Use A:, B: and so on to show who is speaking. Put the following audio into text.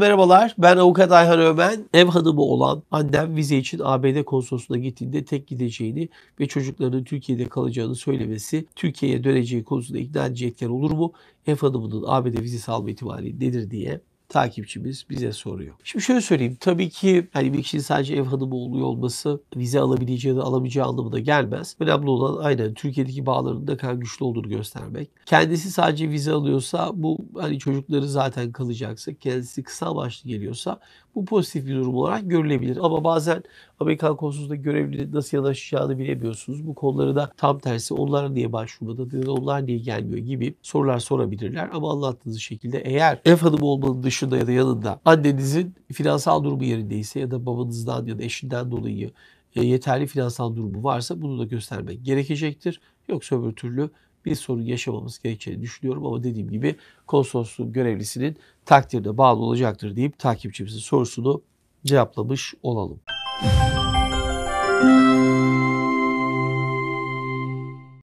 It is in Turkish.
A: merhabalar. Ben avukat Ayhan Ömen. Ev hanımı olan annem vize için ABD konsolosluğuna gittiğinde tek gideceğini ve çocuklarının Türkiye'de kalacağını söylemesi Türkiye'ye döneceği konusunda ikna edici etken olur mu? Ev hanımının ABD vizesi alma ihtimali nedir diye takipçimiz bize soruyor. Şimdi şöyle söyleyeyim. Tabii ki hani bir kişinin sadece ev hanımı oluyor olması vize alabileceği ya alamayacağı anlamına gelmez. Önemli olan aynı, Türkiye'deki bağlarının da kadar güçlü olduğunu göstermek. Kendisi sadece vize alıyorsa bu hani çocukları zaten kalacaksa kendisi kısa başlı geliyorsa bu pozitif bir durum olarak görülebilir. Ama bazen Amerikan konsolosluğunda görevli nasıl yanaşacağını bilemiyorsunuz. Bu konuları da tam tersi onlar niye başvurmadı, onlar niye gelmiyor gibi sorular sorabilirler. Ama anlattığınız şekilde eğer ev hanımı olmanın dışında yaşında ya da yanında annenizin finansal durumu yerindeyse ya da babanızdan ya da eşinden dolayı e, yeterli finansal durumu varsa bunu da göstermek gerekecektir. Yoksa öbür türlü bir sorun yaşamamız gerekeceğini düşünüyorum ama dediğim gibi konsolosluğun görevlisinin takdirine bağlı olacaktır deyip takipçimizin sorusunu cevaplamış olalım. Müzik